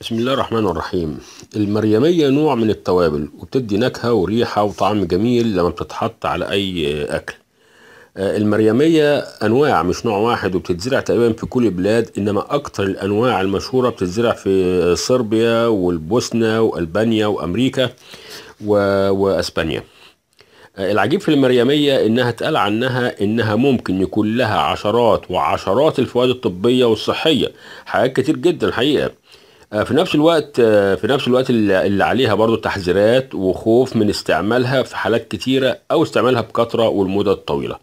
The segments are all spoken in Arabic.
بسم الله الرحمن الرحيم المريمية نوع من التوابل وبتدي نكهة وريحة وطعم جميل لما بتتحط على أي أكل آه، المريمية أنواع مش نوع واحد وبتتزرع تقريبا في كل البلاد إنما أكتر الأنواع المشهورة بتتزرع في صربيا والبوسنة وألبانيا وأمريكا و... وأسبانيا آه، العجيب في المريمية إنها اتقال عنها إنها ممكن يكون لها عشرات وعشرات الفوائد الطبية والصحية حاجات كتير جدا الحقيقة آه، في نفس الوقت آه، في نفس الوقت اللي عليها برضو تحذيرات وخوف من استعمالها في حالات كتيرة أو استعمالها بكثرة والمدة الطويلة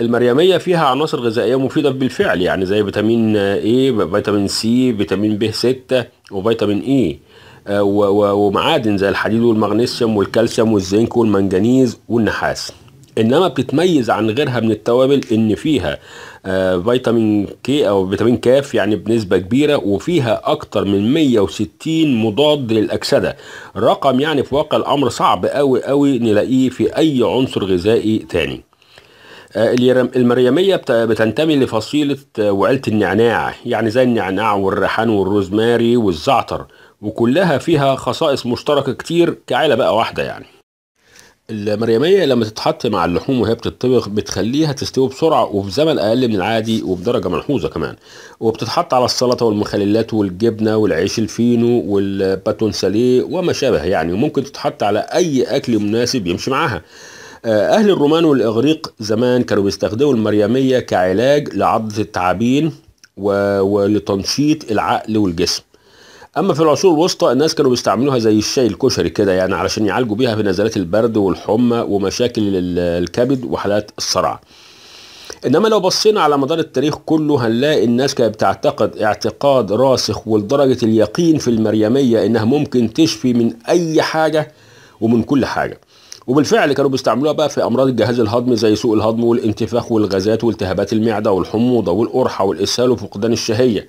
المريمية فيها عناصر غذائية مفيدة بالفعل يعني زي فيتامين A فيتامين C فيتامين B6 وفيتامين E آه، ومعادن زي الحديد والمغنيسيوم والكالسيوم والزنك والمنجنيز والنحاس انما بتتميز عن غيرها من التوابل ان فيها آه فيتامين كي او فيتامين كاف يعني بنسبه كبيره وفيها اكتر من 160 مضاد للاكسده رقم يعني في واقع الامر صعب قوي قوي نلاقيه في اي عنصر غذائي تاني آه، المريميه بتنتمي لفصيله آه، وعيله النعناع يعني زي النعناع والريحان والروزماري والزعتر وكلها فيها خصائص مشتركه كتير كعيله بقى واحده يعني المريمية لما تتحط مع اللحوم وهي بتطبخ بتخليها تستوي بسرعة وفي زمن أقل من العادي وبدرجة ملحوظة كمان وبتتحط على السلطة والمخللات والجبنة والعيش الفينو والباتون ساليه وما شابه يعني وممكن تتحط على أي أكل مناسب يمشي معاها آه، أهل الرومان والإغريق زمان كانوا بيستخدموا المريمية كعلاج لعضة التعابين ولتنشيط العقل والجسم اما في العصور الوسطى الناس كانوا بيستعملوها زي الشاي الكشري كده يعني علشان يعالجوا بيها في نزلات البرد والحمى ومشاكل الكبد وحالات الصرع انما لو بصينا على مدار التاريخ كله هنلاقي الناس كانت بتعتقد اعتقاد راسخ ولدرجه اليقين في المريميه انها ممكن تشفي من اي حاجه ومن كل حاجه وبالفعل كانوا بيستعملوها بقى في امراض الجهاز الهضمي زي سوء الهضم والانتفاخ والغازات والتهابات المعده والحموضه والقرحه والاسهال وفقدان الشهيه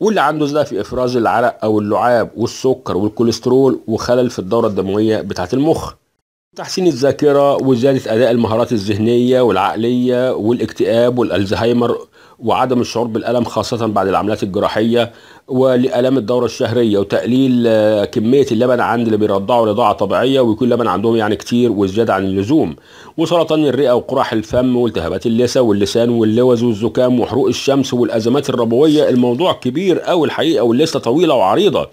واللي عنده زله في افراز العرق او اللعاب والسكر والكوليسترول وخلل في الدوره الدمويه بتاعه المخ تحسين الذاكرة وزيادة أداء المهارات الذهنية والعقلية والاكتئاب والألزهايمر وعدم الشعور بالألم خاصة بعد العمليات الجراحية ولآلام الدورة الشهرية وتقليل آه، كمية اللبن عند اللي بيرضعوا رضاعة طبيعية ويكون اللبن عندهم يعني كتير وزيادة عن اللزوم وسرطان الرئة وقرح الفم والتهابات اللثة واللسان واللوز والزكام وحروق الشمس والأزمات الربوية الموضوع كبير أو الحقيقة واللسة طويلة وعريضة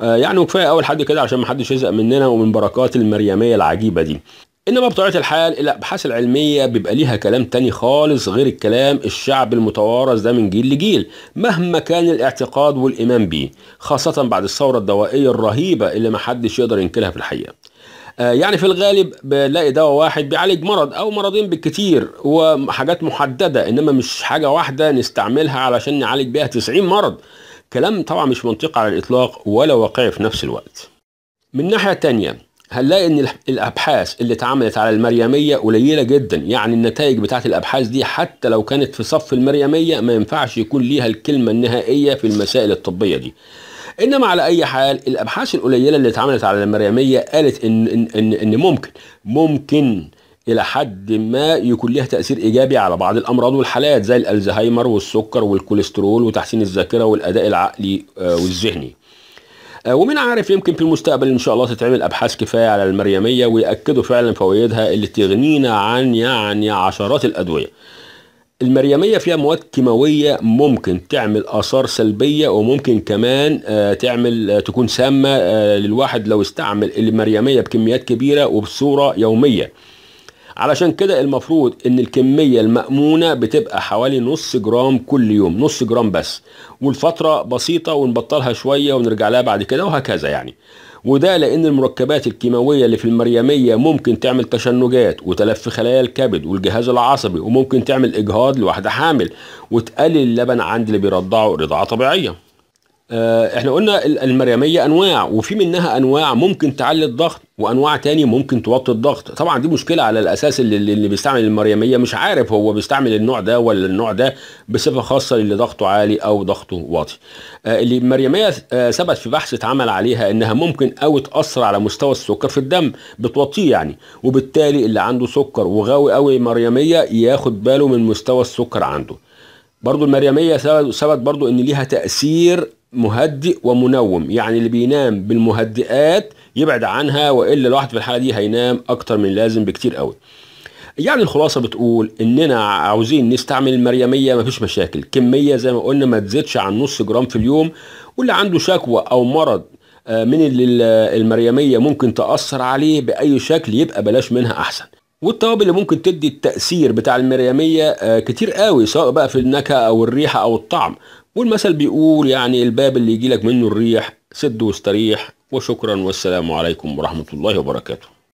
آه، يعني وكفايه اول حد كده عشان ما حدش يزهق مننا ومن بركات المريميه العجيبه دي انما بطبيعه الحال الابحاث العلميه بيبقى ليها كلام تاني خالص غير الكلام الشعب المتوارث ده من جيل لجيل مهما كان الاعتقاد والايمان بيه خاصه بعد الثوره الدوائيه الرهيبه اللي ما حدش يقدر ينكرها في الحقيقه آه، يعني في الغالب بنلاقي دواء واحد بيعالج مرض او مرضين بالكتير وحاجات محدده انما مش حاجه واحده نستعملها علشان نعالج بيها 90 مرض كلام طبعا مش منطقي على الإطلاق ولا واقعي في نفس الوقت من ناحية تانية هنلاقي ان الابحاث اللي اتعملت على المريميه قليله جدا يعني النتائج بتاعت الابحاث دي حتى لو كانت في صف المريميه ما ينفعش يكون ليها الكلمه النهائيه في المسائل الطبيه دي انما على اي حال الابحاث القليله اللي اتعملت على المريميه قالت ان ان ان, إن ممكن ممكن الى حد ما يكون لها تاثير ايجابي على بعض الامراض والحالات زي الالزهايمر والسكر والكوليسترول وتحسين الذاكره والاداء العقلي آه، والذهني آه، ومن عارف يمكن في المستقبل ان شاء الله تتعمل ابحاث كفايه على المريميه وياكدوا فعلا فوائدها اللي تغنينا عن يعني عشرات الادويه المريمية فيها مواد كيماوية ممكن تعمل آثار سلبية وممكن كمان آه، تعمل تكون سامة للواحد لو استعمل المريمية بكميات كبيرة وبصورة يومية علشان كده المفروض ان الكمية المأمونة بتبقى حوالي نص جرام كل يوم نص جرام بس والفترة بسيطة ونبطلها شوية ونرجع لها بعد كده وهكذا يعني وده لأن المركبات الكيماوية اللي في المريمية ممكن تعمل تشنجات وتلف خلايا الكبد والجهاز العصبي وممكن تعمل إجهاض لواحدة حامل وتقلل اللبن عند اللي بيرضعه رضاعة طبيعية آه، احنا قلنا المريميه انواع وفي منها انواع ممكن تعلي الضغط وانواع تاني ممكن توطي الضغط طبعا دي مشكله على الاساس اللي, اللي بيستعمل المريميه مش عارف هو بيستعمل النوع ده ولا النوع ده بصفه خاصه اللي ضغطه عالي او ضغطه واطي آه، اللي المريميه آه، ثبت في بحث اتعمل عليها انها ممكن او تاثر على مستوى السكر في الدم بتوطيه يعني وبالتالي اللي عنده سكر وغاوي قوي مريميه ياخد باله من مستوى السكر عنده برضو المريميه ثبت برضو ان ليها تاثير مهدئ ومنوم يعني اللي بينام بالمهدئات يبعد عنها والا الواحد في الحاله دي هينام اكتر من لازم بكتير قوي يعني الخلاصه بتقول اننا عاوزين نستعمل المريميه مفيش مشاكل كميه زي ما قلنا ما تزيدش عن نص جرام في اليوم واللي عنده شكوى او مرض آه، من المريميه ممكن تاثر عليه باي شكل يبقى بلاش منها احسن والتوابل اللي ممكن تدي التأثير بتاع المريمية آه، كتير قوي سواء بقى في النكهة أو الريحة أو الطعم والمثل بيقول يعني الباب اللي يجيلك منه الريح سد واستريح وشكرا والسلام عليكم ورحمة الله وبركاته